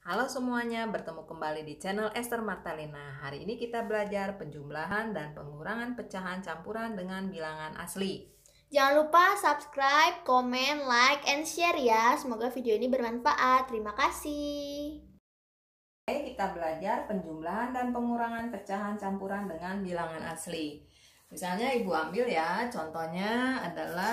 Halo semuanya, bertemu kembali di channel Esther Martalina. Hari ini kita belajar penjumlahan dan pengurangan pecahan campuran dengan bilangan asli. Jangan lupa subscribe, komen, like, and share ya. Semoga video ini bermanfaat. Terima kasih. Oke, kita belajar penjumlahan dan pengurangan pecahan campuran dengan bilangan asli. Misalnya ibu ambil ya, contohnya adalah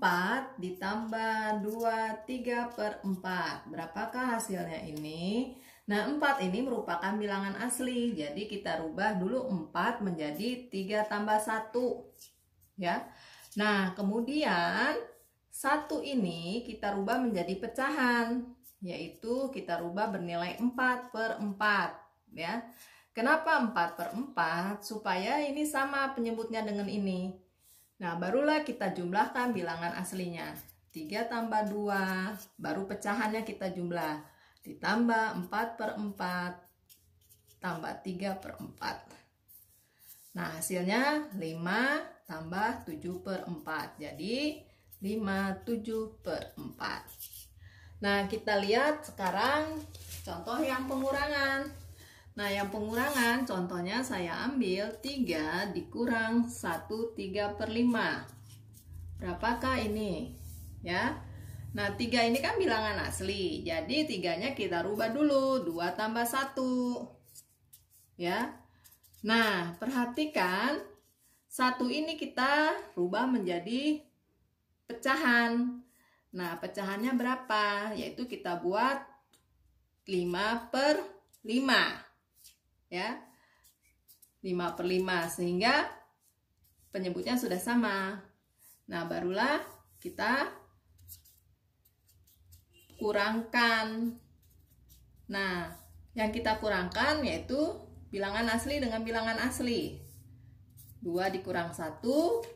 4 ditambah 2, 3 per 4. Berapakah hasilnya ini? Nah, 4 ini merupakan bilangan asli. Jadi kita rubah dulu 4 menjadi 3 tambah 1. Ya. Nah, kemudian 1 ini kita rubah menjadi pecahan. Yaitu kita rubah bernilai 4 per 4. Ya. Kenapa 4 per 4? Supaya ini sama penyebutnya dengan ini. Nah, barulah kita jumlahkan bilangan aslinya. 3 tambah 2, baru pecahannya kita jumlah. Ditambah 4 per 4, tambah 3 per 4. Nah, hasilnya 5 tambah 7 per 4. Jadi, 5, 7 per 4. Nah, kita lihat sekarang contoh yang pengurangan. Nah, yang pengurangan contohnya saya ambil 3 dikurang 1 3 per 5. Berapakah ini? Ya. Nah, 3 ini kan bilangan asli. Jadi, 3-nya kita rubah dulu. 2 tambah 1. Ya. Nah, perhatikan. 1 ini kita rubah menjadi pecahan. Nah, pecahannya berapa? Yaitu kita buat 5 per 5 ya 5 per 5 sehingga penyebutnya sudah sama nah barulah kita kurangkan nah yang kita kurangkan yaitu bilangan asli dengan bilangan asli 2 dikurang 1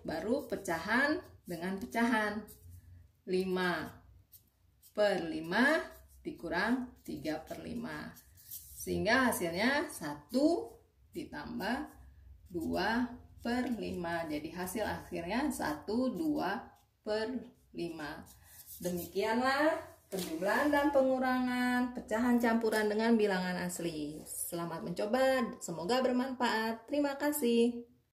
baru pecahan dengan pecahan 5 per 5 dikurang 3 per 5 sehingga hasilnya 1 ditambah 2 per 5. Jadi hasil akhirnya 1, 2 per 5. Demikianlah penjumlahan dan pengurangan, pecahan campuran dengan bilangan asli. Selamat mencoba, semoga bermanfaat. Terima kasih.